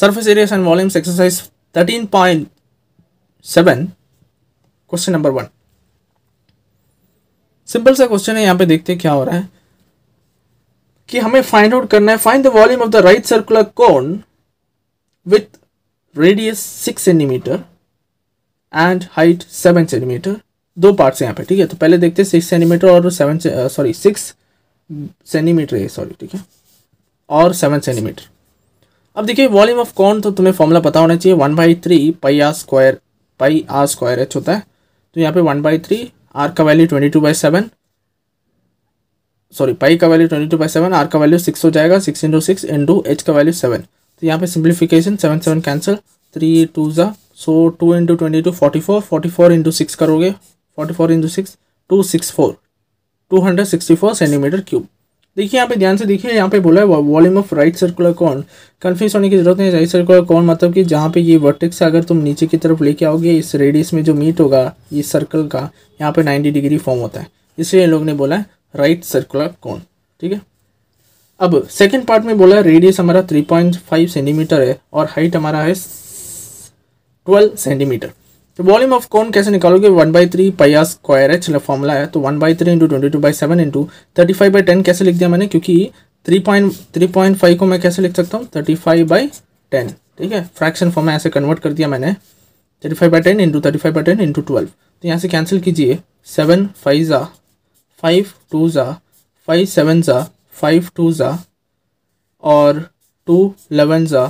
surface areas and volumes exercise 13.7 question number 1 simple sa question है yahan pe देखते हैं क्या हो रहा है कि हमें फाइंड आउट करना है find the volume of the right circular cone with radius six centimetre and height seven centimetre दो पार्ट्स हैं यहाँ पे ठीक है तो पहले देखते हैं सिक्स सेंटीमीटर और सेवन सॉरी सिक्स सेंटीमीटर है सॉरी ठीक है और सेवन सेंटीमीटर अब देखिए वॉल्यूम ऑफ कॉर्न तो तुम्हें फॉर्मूला पता होना चाहिए one by three pi R square pi R square H होता है तो यहाँ पे वन बाई थ्री आर का value twenty two by seven sorry pi का value twenty two by seven R का वैल्यू सिक्स हो जाएगा six into six into H का वैल्यू सेवन तो यहाँ पे simplification seven seven cancel three two जो so two into twenty two forty four forty four into six करोगे forty four into six two six four two hundred sixty four centimetre cube देखिए यहाँ पे ध्यान से देखिए यहाँ पे बोला है volume of right circular cone confuse होने की जरूरत नहीं राइट सर्कुलर कॉन मतलब कि जहाँ पे ये वर्टेक्स अगर तुम नीचे की तरफ लेके आओगे इस रेडियस में जो मीट होगा ये सर्कल का यहाँ पे 90 डिग्री फॉर्म होता है इसलिए इन लोगों ने बोला है राइट सर्कुलर कौन ठीक है अब सेकेंड पार्ट में बोला है रेडियस हमारा थ्री सेंटीमीटर है और हाइट हमारा है ट्वेल्व सेंटीमीटर तो वॉल्यूम ऑफ कौन कैसे निकालोगे one by three pi R square है चलो फॉर्मूला है तो one by three into twenty two by seven into thirty five by ten कैसे लिख दिया मैंने क्योंकि three point three point five को मैं कैसे लिख सकता हूँ थर्टी फाइव बाई टेन ठीक है फ्रैक्शन फॉर्म में ऐसे कन्वर्ट कर दिया मैंने thirty five by ten into thirty five by ten into twelve तो यहाँ से कैंसिल कीजिए सेवन फाइव ज़ा फाइव टू ज़ा फाइव सेवन ज़ा फाइव टू ज़ा और टू इलेवन ज़ा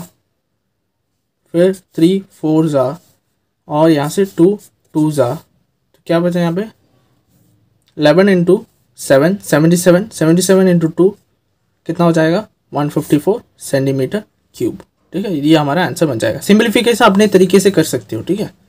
फिर थ्री फोर ज़ा और यहाँ से टू टू ज़ा तो क्या बचा यहाँ पे eleven into seven seventy seven seventy seven into two कितना हो जाएगा one fifty four centimetre cube ठीक है ये हमारा आंसर बन जाएगा सिंप्लीफिकेशन अपने तरीके से कर सकते हो ठीक है